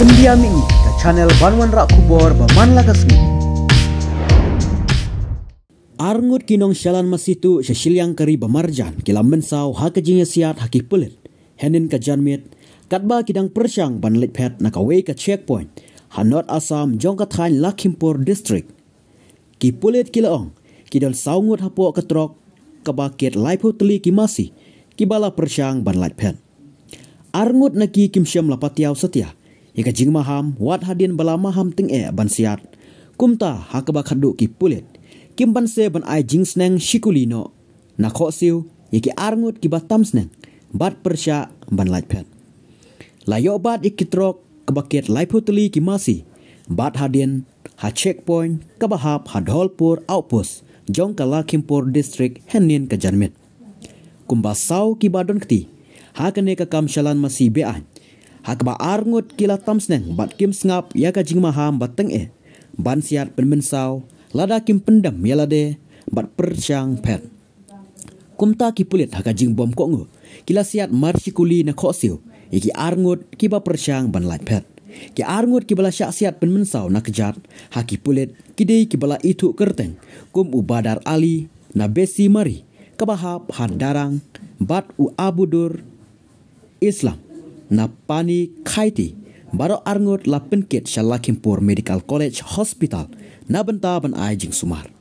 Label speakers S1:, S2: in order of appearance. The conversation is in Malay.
S1: Pendiam ini ke channel Banwan Rak Kubur Baman Lagasmi. Arngut kinong syalan masih tu sesiliang kari bemarjan kila mensau hak kejinya siat hak pelit. Henin ke janmit katba kidang persyang ban lepet nak away ke checkpoint. Hanot asam jongkat hain Lakhimpur district. Ki pulit kila ong kidal saungut hapo ke trok kebakit laipu teli ki masih kibala persyang ban lepet. Arngut naki kimsyam lapatiaw setiap Ika jing maham, wat hadian bala maham ting e ban siat. Kumta hakabak hadu ki pulit. Kim ban se ban ai jing seneng shikulino. Na kok siu, iki arngut ki batam seneng. Bat persya ban lajpet. Layok bat iki trok kebakit layputuli ki masi. Bat hadian ha checkpoint, kebahap hadholpur outpost. Jong ke Lakhimpur District Henin ke Janmit. Kumbasau ki badon keti. Hakane ke kamshalan masi be'an hakba arngut kila tamsneng bat kim sngap ya ka jingma ham bat teng e ban siat pen sau lada kim pendam yala de bat persang pet kumta ki pulit haka jing bom ko ngu kila siat marsikuli na kho siu iki arngut ki ba persang ban lai pet ki arngut ki bala syak siat pen men sau na kejat haki pulit ki dei ki bala itu kerteng kum ubadar ali na besi mari kabahap hadarang bat u abudur islam na pani khaiti baro arngot lapenket shalakimpur medical college hospital na banta ban aijing sumar